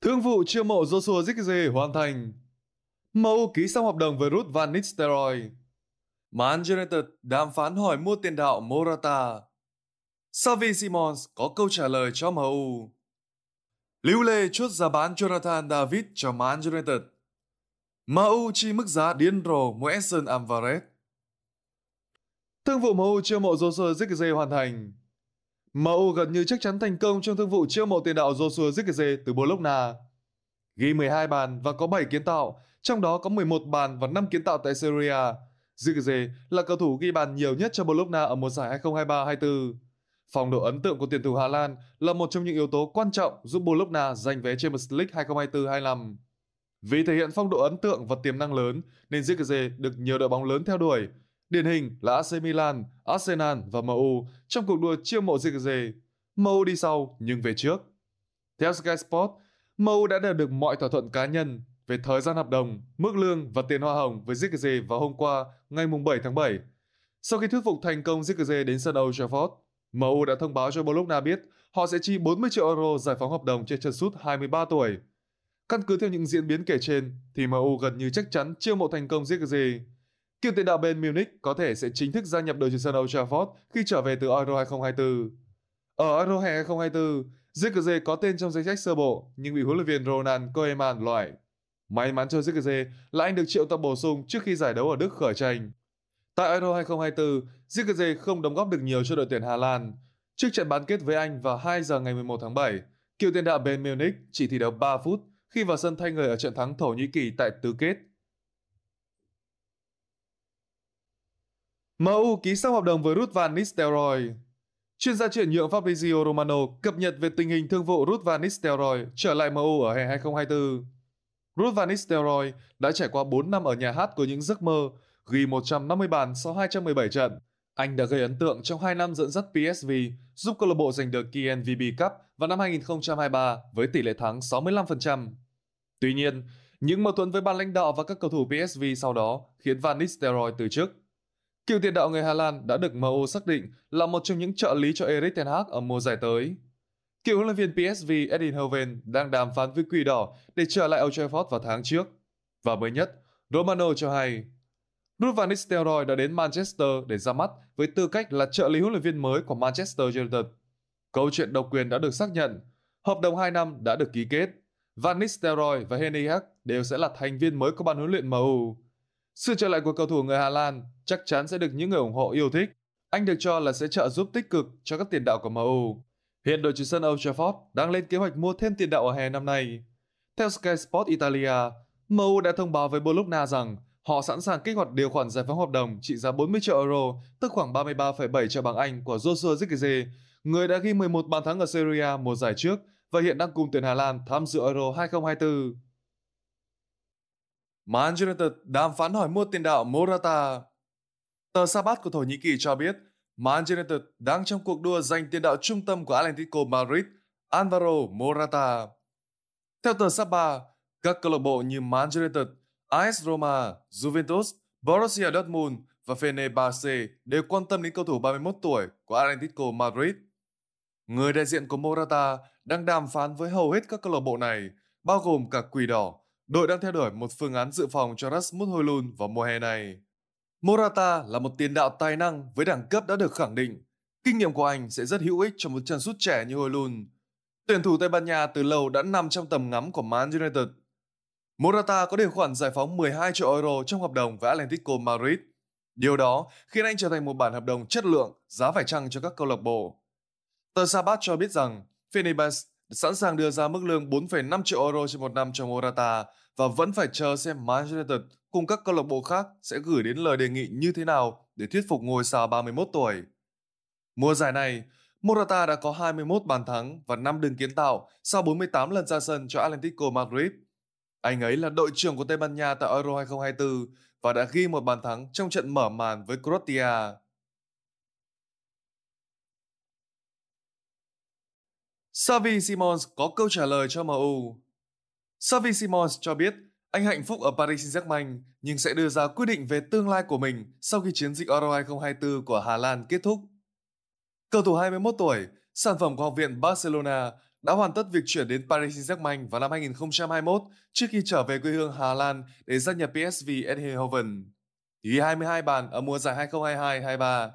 Thương vụ chiêu mộ Joshua Zirkzee hoàn thành. MU ký xong hợp đồng với Ruth Van Nistelrooy. Man United đàm phán hỏi mua tiền đạo Morata. Xavi Simons có câu trả lời cho MU. Lưu Lê chốt giá bán Jonathan David cho Man United. MU chi mức giá điên rồ mua Edson Alvarez. Thương vụ MU chiêu mộ Joshua Zirkzee hoàn thành. MU gần như chắc chắn thành công trong thương vụ chiêu mộ tiền đạo Joshua Zirkzee từ Bologna. Ghi 12 bàn và có 7 kiến tạo, trong đó có 11 bàn và 5 kiến tạo tại Serie A. Zirkzee là cầu thủ ghi bàn nhiều nhất cho Bologna ở mùa giải 2023-24. Phong độ ấn tượng của tiền thủ Hà Lan là một trong những yếu tố quan trọng giúp Bologna giành vé Champions League 2024-25. Vì thể hiện phong độ ấn tượng và tiềm năng lớn nên Zirkzee được nhiều đội bóng lớn theo đuổi, Điển hình là AC Milan, Arsenal và MU trong cuộc đua chiêu mộ Zirkzee. MU đi sau nhưng về trước. Theo Sky Sport, MU đã đạt được mọi thỏa thuận cá nhân về thời gian hợp đồng, mức lương và tiền hoa hồng với Zirkzee vào hôm qua ngày 7 tháng 7. Sau khi thuyết phục thành công Zirkzee đến sân Old Trafford, MU đã thông báo cho Bologna biết họ sẽ chi 40 triệu euro giải phóng hợp đồng cho chân sút 23 tuổi. Căn cứ theo những diễn biến kể trên, thì MU gần như chắc chắn chiêu mộ thành công Zirkzee. Cựu tiền đạo bên Munich có thể sẽ chính thức gia nhập đội trên sân Old Trafford khi trở về từ Euro 2024. Ở Euro 2024, Zirkzee có tên trong danh sách sơ bộ nhưng bị huấn luyện viên Ronald Koeman loại. May mắn cho Zirkzee là anh được triệu tập bổ sung trước khi giải đấu ở Đức khởi tranh. Tại Euro 2024, Zirkzee không đóng góp được nhiều cho đội tuyển Hà Lan. Trước trận bán kết với Anh vào 2 giờ ngày 11 tháng 7, cựu tiền đạo Ben Munich chỉ thi đấu 3 phút khi vào sân thay người ở trận thắng Thổ Nhĩ Kỳ tại tứ kết MU ký xong hợp đồng với Ruth Van Nistelrooy. Chuyên gia chuyển nhượng Fabrizio Romano cập nhật về tình hình thương vụ Ruth Van Nistelrooy trở lại MU ở hè 2024. Ruth Van Nistelrooy đã trải qua 4 năm ở nhà hát của những giấc mơ, ghi 150 bàn sau 217 trận. Anh đã gây ấn tượng trong 2 năm dẫn dắt PSV, giúp câu lạc bộ giành được KNVB Cup vào năm 2023 với tỷ lệ thắng 65%. Tuy nhiên, những mâu thuẫn với ban lãnh đạo và các cầu thủ PSV sau đó khiến Van Nistelrooy từ chức. Cựu tiền đạo người Hà Lan đã được MU xác định là một trong những trợ lý cho Erik Ten Hag ở mùa giải tới. Cựu huấn luyện viên PSV Edin Hoven đang đàm phán với Quỷ Đỏ để trở lại Old Trafford vào tháng trước. Và mới nhất, Romano cho hay, Ruud van Nistelrooy đã đến Manchester để ra mắt với tư cách là trợ lý huấn luyện viên mới của Manchester United. Câu chuyện độc quyền đã được xác nhận, hợp đồng 2 năm đã được ký kết. Van Nistelrooy và Henry đều sẽ là thành viên mới của ban huấn luyện MU. Sự trở lại của cầu thủ người Hà Lan chắc chắn sẽ được những người ủng hộ yêu thích. Anh được cho là sẽ trợ giúp tích cực cho các tiền đạo của MU. Hiện đội chủ sân Old Trafford đang lên kế hoạch mua thêm tiền đạo ở hè năm nay. Theo Sky Sport Italia, MU đã thông báo với Bologna rằng họ sẵn sàng kích hoạt điều khoản giải phóng hợp đồng trị giá 40 triệu euro, tức khoảng 33,7 triệu bảng Anh của Joshua Zirkzee, người đã ghi 11 bàn thắng ở Serie A mùa giải trước và hiện đang cùng tuyển Hà Lan tham dự Euro 2024. Man United đàm phán hỏi mua tiền đạo Morata. Tờ Sabat của Thổ Nhĩ Kỳ cho biết Man United đang trong cuộc đua giành tiền đạo trung tâm của Atlético Madrid Alvaro Morata. Theo tờ Sapa, các câu lạc bộ như Man United, AS Roma, Juventus, Borussia Dortmund và Fenerbahce đều quan tâm đến cầu thủ 31 tuổi của Atlético Madrid. Người đại diện của Morata đang đàm phán với hầu hết các câu lạc bộ này, bao gồm cả Quỷ Đỏ, đội đang theo đuổi một phương án dự phòng cho Rasmus Højlund vào mùa hè này. Morata là một tiền đạo tài năng với đẳng cấp đã được khẳng định. Kinh nghiệm của anh sẽ rất hữu ích cho một chân sút trẻ như Højlund. Tuyển thủ Tây Ban Nha từ lâu đã nằm trong tầm ngắm của Man United. Morata có điều khoản giải phóng 12 triệu euro trong hợp đồng với Atlético Madrid. Điều đó khiến anh trở thành một bản hợp đồng chất lượng, giá phải chăng cho các câu lạc bộ. Tờ Sabat cho biết rằng Fenerbahce sẵn sàng đưa ra mức lương 4,5 triệu euro trên một năm cho Morata và vẫn phải chờ xem Manchester United cùng các câu lạc bộ khác sẽ gửi đến lời đề nghị như thế nào để thuyết phục ngôi sao 31 tuổi. Mùa giải này, Morata đã có 21 bàn thắng và 5 đường kiến tạo sau 48 lần ra sân cho Atlético Madrid. Anh ấy là đội trưởng của Tây Ban Nha tại Euro 2024 và đã ghi một bàn thắng trong trận mở màn với Croatia. Xavi Simons có câu trả lời cho MU. Xavi Simons cho biết anh hạnh phúc ở Paris Saint-Germain nhưng sẽ đưa ra quyết định về tương lai của mình sau khi chiến dịch Euro 2024 của Hà Lan kết thúc. Cầu thủ 21 tuổi, sản phẩm của học viện Barcelona đã hoàn tất việc chuyển đến Paris Saint-Germain vào năm 2021 trước khi trở về quê hương Hà Lan để gia nhập PSV Eindhoven. Ghi 22 bàn ở mùa giải 2022-23,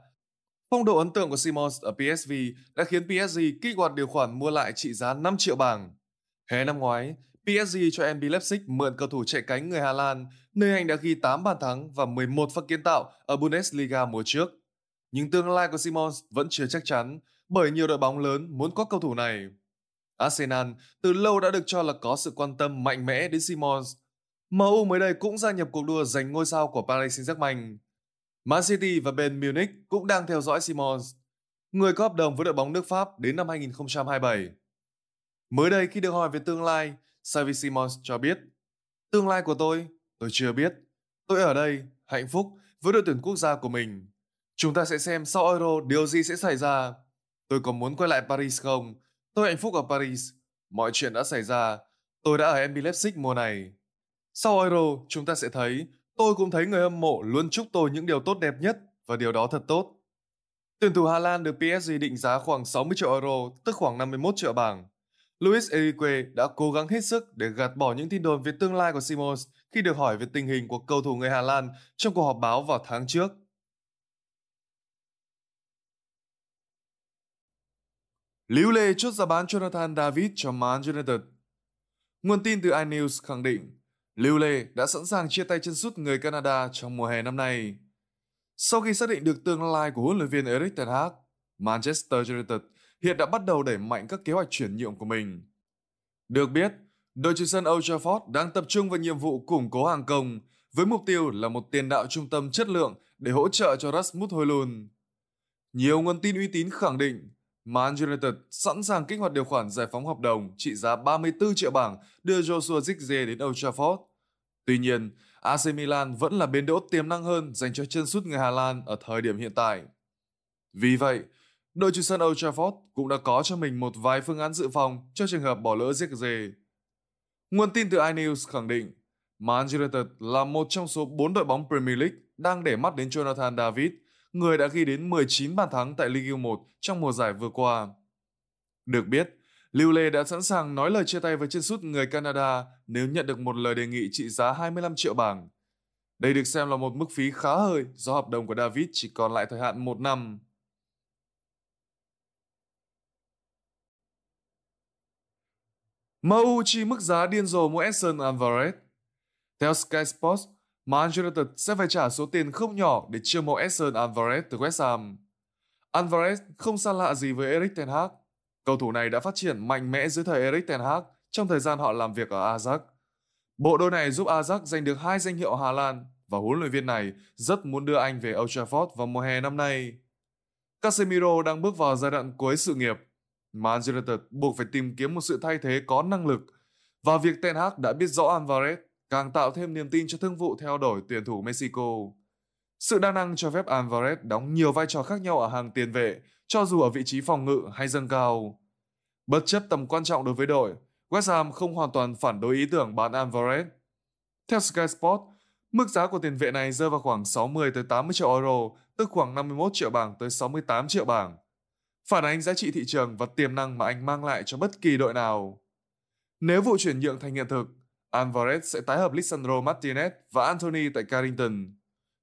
Phong độ ấn tượng của Simons ở PSV đã khiến PSG kích hoạt điều khoản mua lại trị giá 5 triệu bảng. Hè năm ngoái, PSG cho MB Leipzig mượn cầu thủ chạy cánh người Hà Lan, nơi anh đã ghi 8 bàn thắng và 11 pha kiến tạo ở Bundesliga mùa trước. Nhưng tương lai của Simons vẫn chưa chắc chắn bởi nhiều đội bóng lớn muốn có cầu thủ này. Arsenal từ lâu đã được cho là có sự quan tâm mạnh mẽ đến Simons. MU mới đây cũng gia nhập cuộc đua giành ngôi sao của Paris Saint-Germain. Man City và Bayern Munich cũng đang theo dõi Simons, người có hợp đồng với đội bóng nước Pháp đến năm 2027. Mới đây khi được hỏi về tương lai, Xavi Simons cho biết Tương lai của tôi, tôi chưa biết. Tôi ở đây, hạnh phúc với đội tuyển quốc gia của mình. Chúng ta sẽ xem sau Euro điều gì sẽ xảy ra. Tôi có muốn quay lại Paris không? Tôi hạnh phúc ở Paris. Mọi chuyện đã xảy ra. Tôi đã ở MB Leipzig mùa này. Sau Euro, chúng ta sẽ thấy Tôi cũng thấy người hâm mộ luôn chúc tôi những điều tốt đẹp nhất và điều đó thật tốt. Tuyển thủ Hà Lan được PSG định giá khoảng 60 triệu euro, tức khoảng 51 triệu bảng. Luis Enrique đã cố gắng hết sức để gạt bỏ những tin đồn về tương lai của Simons khi được hỏi về tình hình của cầu thủ người Hà Lan trong cuộc họp báo vào tháng trước. Líu lê chốt giá bán Jonathan David cho Man United Nguồn tin từ iNews khẳng định Lưu Lê đã sẵn sàng chia tay chân sút người Canada trong mùa hè năm nay. Sau khi xác định được tương lai của huấn luyện viên Erik Ten Hag, Manchester United hiện đã bắt đầu đẩy mạnh các kế hoạch chuyển nhượng của mình. Được biết, đội chủ sân Old Trafford đang tập trung vào nhiệm vụ củng cố hàng công với mục tiêu là một tiền đạo trung tâm chất lượng để hỗ trợ cho Rasmus Højlund. Nhiều nguồn tin uy tín khẳng định Man United sẵn sàng kích hoạt điều khoản giải phóng hợp đồng trị giá 34 triệu bảng đưa Joshua Zirkzee đến Old Trafford. Tuy nhiên, AC Milan vẫn là bên đỗ tiềm năng hơn dành cho chân sút người Hà Lan ở thời điểm hiện tại. Vì vậy, đội chủ sân Old Trafford cũng đã có cho mình một vài phương án dự phòng cho trường hợp bỏ lỡ Zirkzee. Nguồn tin từ iNews khẳng định Man United là một trong số 4 đội bóng Premier League đang để mắt đến Jonathan David – người đã ghi đến 19 bàn thắng tại Ligue 1 trong mùa giải vừa qua. Được biết, Lưu Lê đã sẵn sàng nói lời chia tay với chân sút người Canada nếu nhận được một lời đề nghị trị giá 25 triệu bảng. Đây được xem là một mức phí khá hơi do hợp đồng của David chỉ còn lại thời hạn một năm. MU chi mức giá điên rồ mua Edson Alvarez. Theo Sky Sports, Man United sẽ phải trả số tiền không nhỏ để chiêu mộ Edson Alvarez từ West Ham. Alvarez không xa lạ gì với Erik Ten Hag. Cầu thủ này đã phát triển mạnh mẽ dưới thời Erik Ten Hag trong thời gian họ làm việc ở Ajax. Bộ đôi này giúp Ajax giành được hai danh hiệu Hà Lan và huấn luyện viên này rất muốn đưa anh về Old Trafford vào mùa hè năm nay. Casemiro đang bước vào giai đoạn cuối sự nghiệp. Man United buộc phải tìm kiếm một sự thay thế có năng lực và việc Ten Hag đã biết rõ Alvarez càng tạo thêm niềm tin cho thương vụ theo đuổi tuyển thủ Mexico. Sự đa năng cho phép Alvarez đóng nhiều vai trò khác nhau ở hàng tiền vệ, cho dù ở vị trí phòng ngự hay dâng cao. Bất chấp tầm quan trọng đối với đội, West Ham không hoàn toàn phản đối ý tưởng bán Alvarez. Theo Sky Sport, mức giá của tiền vệ này rơi vào khoảng 60 tới 80 triệu euro, tức khoảng 51 triệu bảng tới 68 triệu bảng. Phản ánh giá trị thị trường và tiềm năng mà anh mang lại cho bất kỳ đội nào. Nếu vụ chuyển nhượng thành hiện thực, Alvarez sẽ tái hợp Lisandro Martinez và Anthony tại Carrington.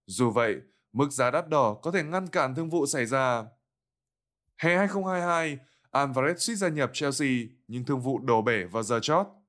Dù vậy, mức giá đắt đỏ có thể ngăn cản thương vụ xảy ra. Hè 2022, Alvarez suýt gia nhập Chelsea nhưng thương vụ đổ bể vào giờ chót.